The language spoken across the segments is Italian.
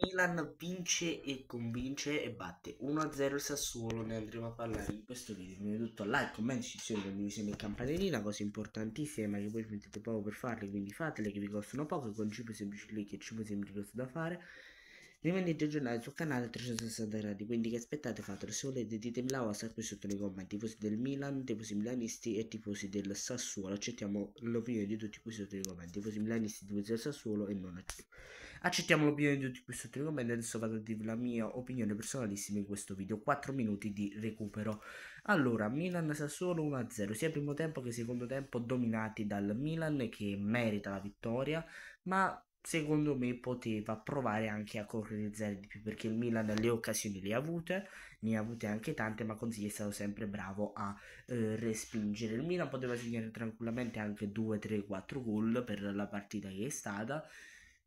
Milan vince e convince e batte 1-0 Sassuolo, ne andremo a parlare in questo video. Prima di tutto like, commenti, iscrizione, condivisione e campanellina, cose importantissime ma che voi mettete poco per farle, quindi fatele che vi costano poco, con 5 semplici clic e 5 semplici cose da fare. Rimanete aggiornati sul canale a 360 gradi, quindi che aspettate fatelo, se volete ditemi la vostra qui sotto nei commenti, tifosi del Milan, tifosi milanisti e tifosi del Sassuolo, accettiamo l'opinione di tutti qui sotto nei commenti, tifosi milanisti, tifosi del Sassuolo e non accettiamo. Accettiamo l'opinione di tutti questi sotto i commenti. Adesso vado a dirvi la mia opinione personalissima in questo video. 4 minuti di recupero. Allora, Milan sa solo 1-0, sia primo tempo che secondo tempo dominati dal Milan che merita la vittoria, ma secondo me poteva provare anche a concretizzare di più perché il Milan le occasioni le ha avute, ne ha avute anche tante, ma Consigli è stato sempre bravo a eh, respingere. Il Milan poteva segnare tranquillamente anche 2, 3, 4 gol per la partita che è stata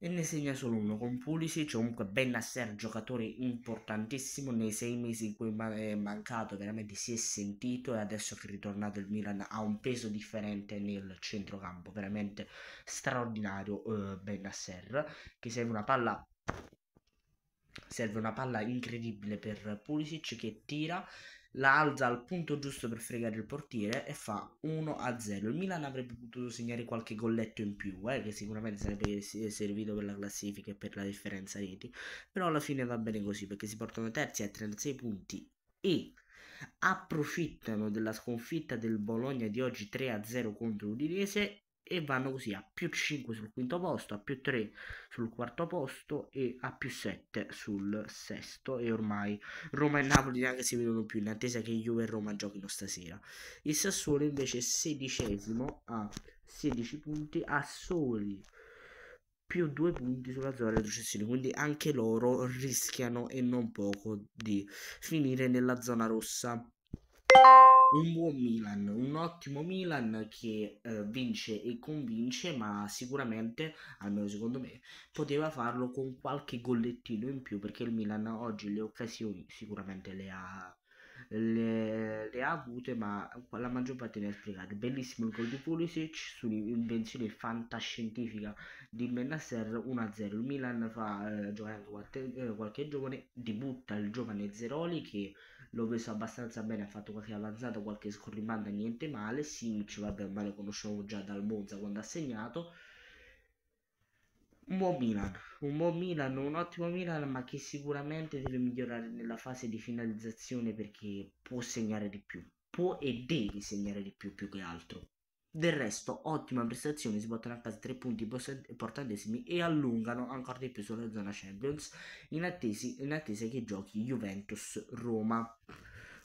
e ne segna solo uno con Pulisic, comunque Ben Nasser, giocatore importantissimo nei sei mesi in cui è mancato, veramente si è sentito e adesso che è ritornato il Milan ha un peso differente nel centrocampo, veramente straordinario eh, Ben Nasser, che serve una palla serve una palla incredibile per Pulisic che tira la alza al punto giusto per fregare il portiere e fa 1-0. Il Milan avrebbe potuto segnare qualche golletto in più, eh, che sicuramente sarebbe eh, servito per la classifica e per la differenza reti, però alla fine va bene così perché si portano terzi a 36 punti e approfittano della sconfitta del Bologna di oggi 3-0 contro l'Udinese e vanno così a più 5 sul quinto posto, a più 3 sul quarto posto e a più 7 sul sesto e ormai Roma e Napoli neanche si vedono più in attesa che Juve e Roma giochino stasera. Il Sassuolo invece è sedicesimo a 16 punti a soli più 2 punti sulla zona retrocessione quindi anche loro rischiano e non poco di finire nella zona rossa un buon Milan, un ottimo Milan che eh, vince e convince, ma sicuramente, almeno secondo me, poteva farlo con qualche gollettino in più perché il Milan oggi le occasioni sicuramente le ha le, le ha avute ma la maggior parte le ha spiegate bellissimo il gol di Pulisic sull'invenzione fantascientifica di Benasser 1-0 il Milan fa eh, giocando qualche, eh, qualche giovane dibutta il giovane Zeroli che l'ho visto abbastanza bene ha fatto qualche avanzata qualche scorrimanda niente male Simic vabbè ma lo conoscevo già dal Monza quando ha segnato un buon Milan, un buon Milan, un ottimo Milan, ma che sicuramente deve migliorare nella fase di finalizzazione perché può segnare di più, può e deve segnare di più più che altro. Del resto, ottima prestazione, si portano a casa tre punti importantesimi e allungano ancora di più sulla zona Champions in, attesi, in attesa che giochi Juventus-Roma.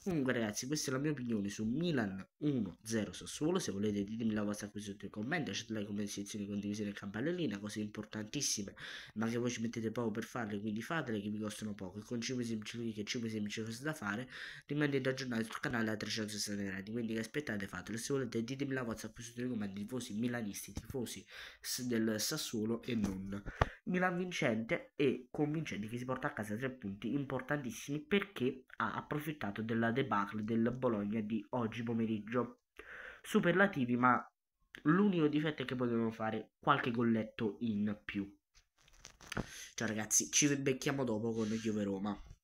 Comunque ragazzi, questa è la mia opinione su Milan 1-0 Sassuolo, se volete ditemi la vostra qui sotto i commenti, lasciatela come sezione condivisione e campanellina, cose importantissime, ma che voi ci mettete poco per farle, quindi fatele che vi costano poco, e con 5 semplici link e 5 semplici cose da fare, rimanete aggiornati sul canale a 360 gradi, quindi che aspettate fatelo, se volete ditemi la vostra qui sotto i commenti, tifosi milanisti, tifosi del Sassuolo e non. Milan vincente e convincente che si porta a casa tre punti importantissimi perché ha approfittato della debacle del Bologna di oggi pomeriggio. Superlativi, ma l'unico difetto è che potevano fare qualche golletto in più. Ciao ragazzi, ci becchiamo dopo con Juve Roma.